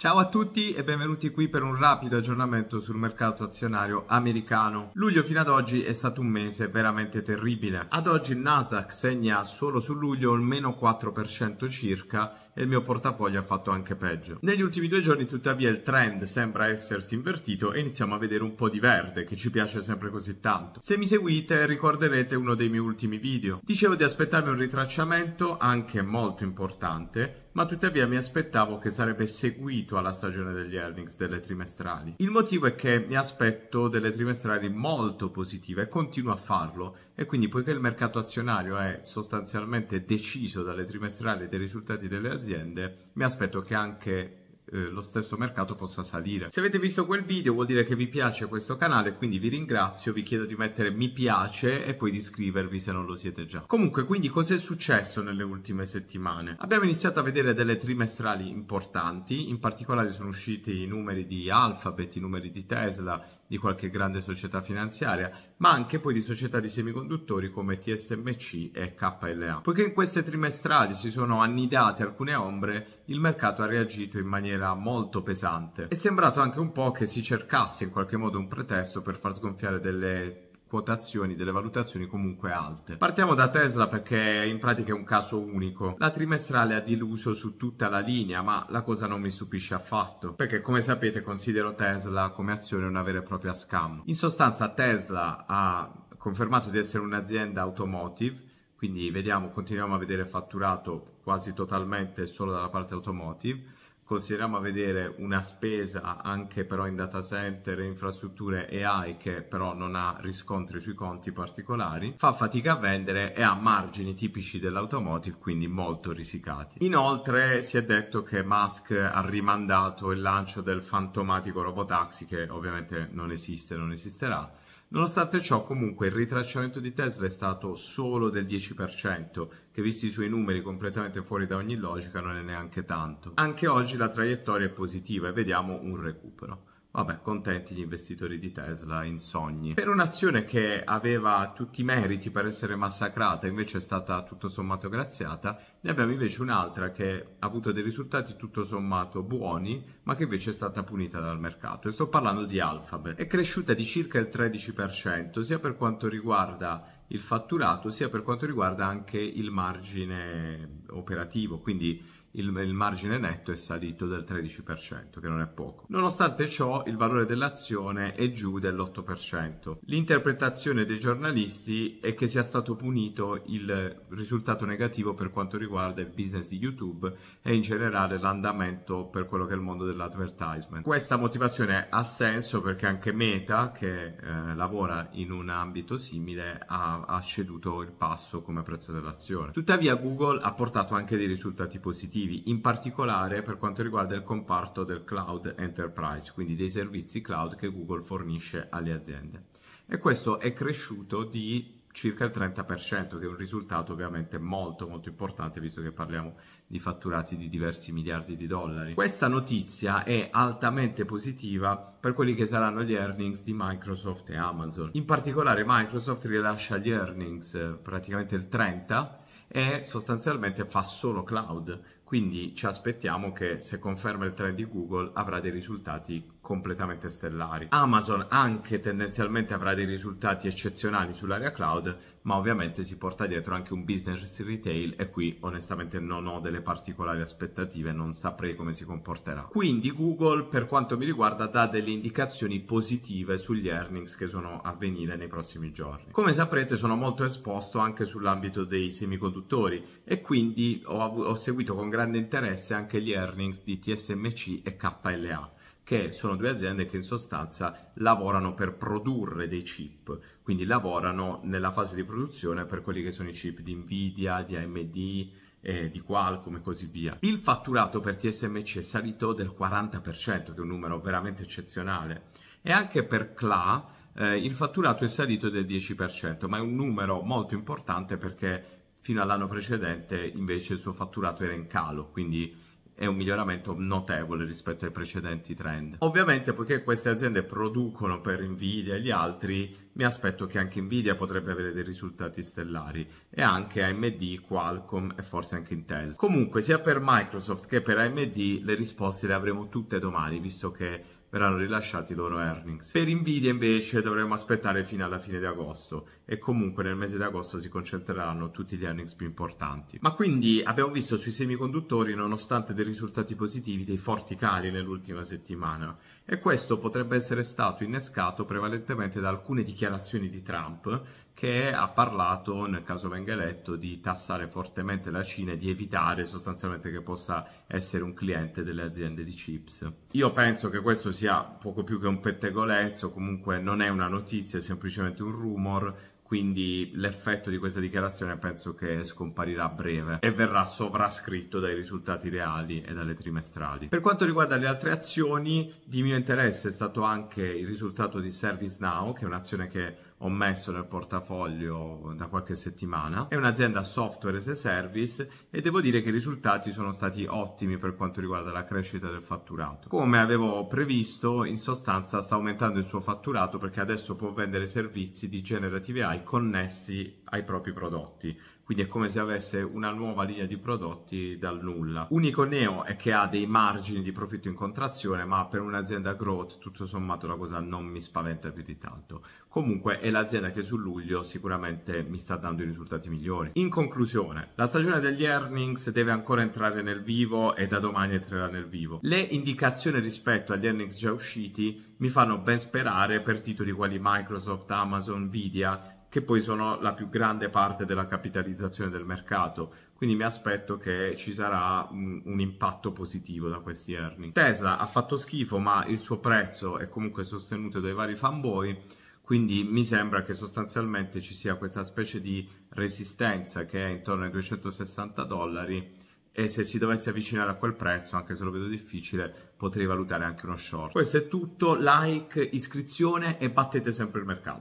Ciao a tutti e benvenuti qui per un rapido aggiornamento sul mercato azionario americano. Luglio fino ad oggi è stato un mese veramente terribile. Ad oggi il Nasdaq segna solo su luglio il meno 4% circa e il mio portafoglio ha fatto anche peggio. Negli ultimi due giorni tuttavia il trend sembra essersi invertito e iniziamo a vedere un po' di verde che ci piace sempre così tanto. Se mi seguite ricorderete uno dei miei ultimi video. Dicevo di aspettarmi un ritracciamento anche molto importante ma tuttavia mi aspettavo che sarebbe seguito alla stagione degli earnings delle trimestrali. Il motivo è che mi aspetto delle trimestrali molto positive e continuo a farlo e quindi poiché il mercato azionario è sostanzialmente deciso dalle trimestrali e dai risultati delle aziende aziende, mi aspetto che anche eh, lo stesso mercato possa salire. Se avete visto quel video vuol dire che vi piace questo canale, quindi vi ringrazio, vi chiedo di mettere mi piace e poi di iscrivervi se non lo siete già. Comunque, quindi cos'è successo nelle ultime settimane? Abbiamo iniziato a vedere delle trimestrali importanti, in particolare sono usciti i numeri di Alphabet, i numeri di Tesla, di qualche grande società finanziaria ma anche poi di società di semiconduttori come TSMC e KLA. Poiché in queste trimestrali si sono annidate alcune ombre, il mercato ha reagito in maniera molto pesante. È sembrato anche un po' che si cercasse in qualche modo un pretesto per far sgonfiare delle quotazioni delle valutazioni comunque alte. Partiamo da Tesla perché in pratica è un caso unico. La trimestrale ha diluso su tutta la linea, ma la cosa non mi stupisce affatto, perché come sapete considero Tesla come azione una vera e propria scam. In sostanza Tesla ha confermato di essere un'azienda automotive quindi vediamo, continuiamo a vedere fatturato quasi totalmente solo dalla parte automotive, consideriamo a vedere una spesa anche però in data center e infrastrutture AI che però non ha riscontri sui conti particolari, fa fatica a vendere e ha margini tipici dell'automotive quindi molto risicati. Inoltre si è detto che Musk ha rimandato il lancio del fantomatico robotaxi che ovviamente non esiste, non esisterà Nonostante ciò, comunque, il ritracciamento di Tesla è stato solo del 10%, che visti i suoi numeri completamente fuori da ogni logica non è neanche tanto. Anche oggi la traiettoria è positiva e vediamo un recupero. Vabbè, contenti gli investitori di Tesla, in sogni. Per un'azione che aveva tutti i meriti per essere massacrata, invece è stata tutto sommato graziata, ne abbiamo invece un'altra che ha avuto dei risultati tutto sommato buoni, ma che invece è stata punita dal mercato. E sto parlando di Alphabet. È cresciuta di circa il 13%, sia per quanto riguarda il fatturato, sia per quanto riguarda anche il margine operativo, quindi il, il, margine netto è salito del 13%, che non è poco. Nonostante ciò, il valore dell'azione è giù dell'8%. L'interpretazione dei giornalisti è che sia stato punito il risultato negativo per quanto riguarda il business di YouTube e in generale l'andamento per quello che è il mondo dell'advertisement. Questa motivazione ha senso perché anche Meta, che eh, lavora in un ambito simile, ha, ha ceduto il passo come prezzo dell'azione. Tuttavia Google ha portato anche dei risultati positivi obiettivi, in particolare per quanto riguarda il comparto del cloud enterprise, quindi dei servizi cloud che Google fornisce alle aziende. E questo è cresciuto di circa il 30%, che è un risultato ovviamente molto molto importante visto che parliamo di fatturati di diversi miliardi di dollari. Questa notizia è altamente positiva per quelli che saranno gli earnings di Microsoft e Amazon. In particolare Microsoft rilascia gli earnings praticamente il 30 e sostanzialmente fa solo cloud, quindi ci aspettiamo che se conferma il trend di Google avrà dei risultati completamente stellari. Amazon anche tendenzialmente avrà dei risultati eccezionali sull'area cloud, ma ovviamente si porta dietro anche un business retail e qui onestamente non ho delle particolari aspettative, non saprei come si comporterà. Quindi Google per quanto mi riguarda dà delle indicazioni positive sugli earnings che sono a venire nei prossimi giorni. Come saprete sono molto esposto anche sull'ambito dei semiconduttori e quindi ho, av- ho seguito con grande interesse anche gli earnings di TSMC e KLA che sono due aziende che in sostanza lavorano per produrre dei chip, quindi lavorano nella fase di produzione per quelli che sono i chip di Nvidia, di AMD, eh, di Qualcomm e così via. Il fatturato per TSMC è salito del 40%, che è un numero veramente eccezionale, e anche per CLA eh, il fatturato è salito del 10%, ma è un numero molto importante perché fino all'anno precedente invece il suo fatturato era in calo, quindi è un miglioramento notevole rispetto ai precedenti trend. Ovviamente poiché queste aziende producono per Nvidia e gli altri, mi aspetto che anche Nvidia potrebbe avere dei risultati stellari e anche AMD, Qualcomm e forse anche Intel. Comunque sia per Microsoft che per AMD le risposte le avremo tutte domani, visto che verranno rilasciati i loro earnings. Per Nvidia invece dovremo aspettare fino alla fine di agosto e comunque nel mese di agosto si concentreranno tutti gli earnings più importanti. Ma quindi abbiamo visto sui semiconduttori nonostante dei risultati positivi dei forti cali nell'ultima settimana e questo potrebbe essere stato innescato prevalentemente da alcune dichiarazioni di Trump che ha parlato, nel caso venga eletto, di tassare fortemente la Cina e di evitare sostanzialmente che possa essere un cliente delle aziende di chips. Io penso che questo sia poco più che un pettegolezzo, comunque non è una notizia, è semplicemente un rumor, quindi l'effetto di questa dichiarazione penso che scomparirà a breve e verrà sovrascritto dai risultati reali e dalle trimestrali. Per quanto riguarda le altre azioni, di mio interesse è stato anche il risultato di ServiceNow, che è un'azione che ho messo nel portafoglio da qualche settimana. È un'azienda software as a service e devo dire che i risultati sono stati ottimi per quanto riguarda la crescita del fatturato. Come avevo previsto, in sostanza sta aumentando il suo fatturato perché adesso può vendere servizi di generative AI connessi ai propri prodotti quindi è come se avesse una nuova linea di prodotti dal nulla. Unico neo è che ha dei margini di profitto in contrazione, ma per un'azienda growth tutto sommato la cosa non mi spaventa più di tanto. Comunque è l'azienda che su luglio sicuramente mi sta dando i risultati migliori. In conclusione, la stagione degli earnings deve ancora entrare nel vivo e da domani entrerà nel vivo. Le indicazioni rispetto agli earnings già usciti mi fanno ben sperare per titoli quali Microsoft, Amazon, Nvidia che poi sono la più grande parte della capitalizzazione del mercato. Quindi mi aspetto che ci sarà un, un, impatto positivo da questi earning. Tesla ha fatto schifo, ma il suo prezzo è comunque sostenuto dai vari fanboy. Quindi mi sembra che sostanzialmente ci sia questa specie di resistenza che è intorno ai 260 dollari e se si dovesse avvicinare a quel prezzo, anche se lo vedo difficile, potrei valutare anche uno short. Questo è tutto, like, iscrizione e battete sempre il mercato.